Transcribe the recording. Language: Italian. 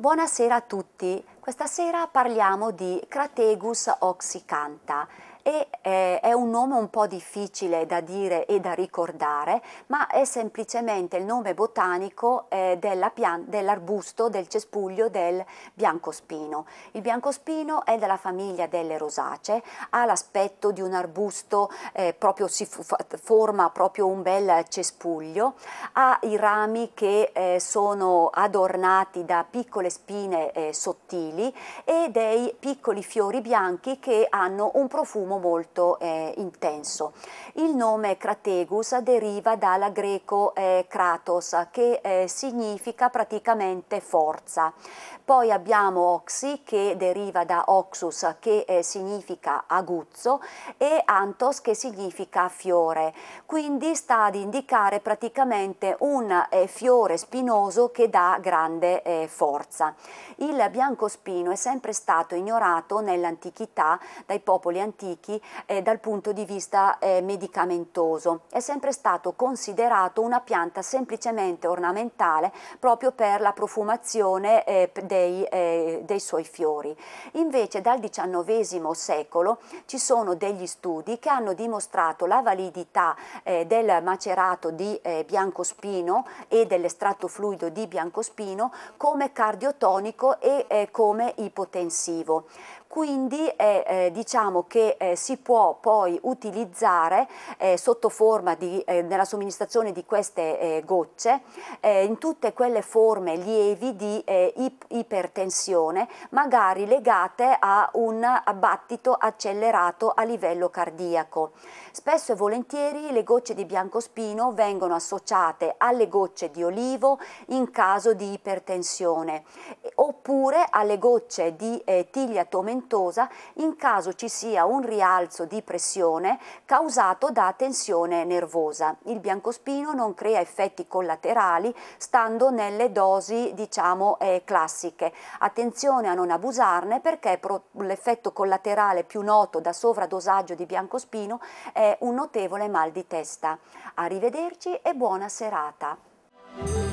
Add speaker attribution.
Speaker 1: Buonasera a tutti. Questa sera parliamo di Crategus oxicanta, e eh, è un nome un po' difficile da dire e da ricordare, ma è semplicemente il nome botanico eh, dell'arbusto, del cespuglio del biancospino. Il biancospino è della famiglia delle rosacee, ha l'aspetto di un arbusto, eh, proprio si forma proprio un bel cespuglio, ha i rami che eh, sono adornati da piccole spine eh, sottili e dei piccoli fiori bianchi che hanno un profumo fumo molto eh, intenso. Il nome Crategus deriva dalla greco eh, Kratos che eh, significa praticamente forza. Poi abbiamo Oxy che deriva da Oxus che eh, significa aguzzo e Antos che significa fiore. Quindi sta ad indicare praticamente un eh, fiore spinoso che dà grande eh, forza. Il biancospino è sempre stato ignorato nell'antichità dai popoli antichi antichi eh, dal punto di vista eh, medicamentoso. È sempre stato considerato una pianta semplicemente ornamentale proprio per la profumazione eh, dei, eh, dei, suoi fiori. Invece dal XIX secolo ci sono degli studi che hanno dimostrato la validità eh, del macerato di eh, biancospino e dell'estratto fluido di biancospino come cardiotonico e come ipotensivo quindi eh, eh, diciamo che eh, si può poi utilizzare eh, sotto forma di, eh, nella somministrazione di queste eh, gocce in tutte quelle forme lievi di ipertensione magari legate a un abbattito accelerato a livello cardiaco. Spesso e volentieri le gocce di biancospino vengono associate alle gocce di olivo in caso di ipertensione oppure alle gocce di eh, tiglia tomentosa in caso ci sia un rialzo di pressione causato da tensione nervosa. Il biancospino non crea effetti collaterali stando nelle dosi diciamo eh, classiche. Attenzione a non abusarne perché l'effetto collaterale più noto da sovradosaggio di biancospino è un notevole mal di testa. Arrivederci e buona serata.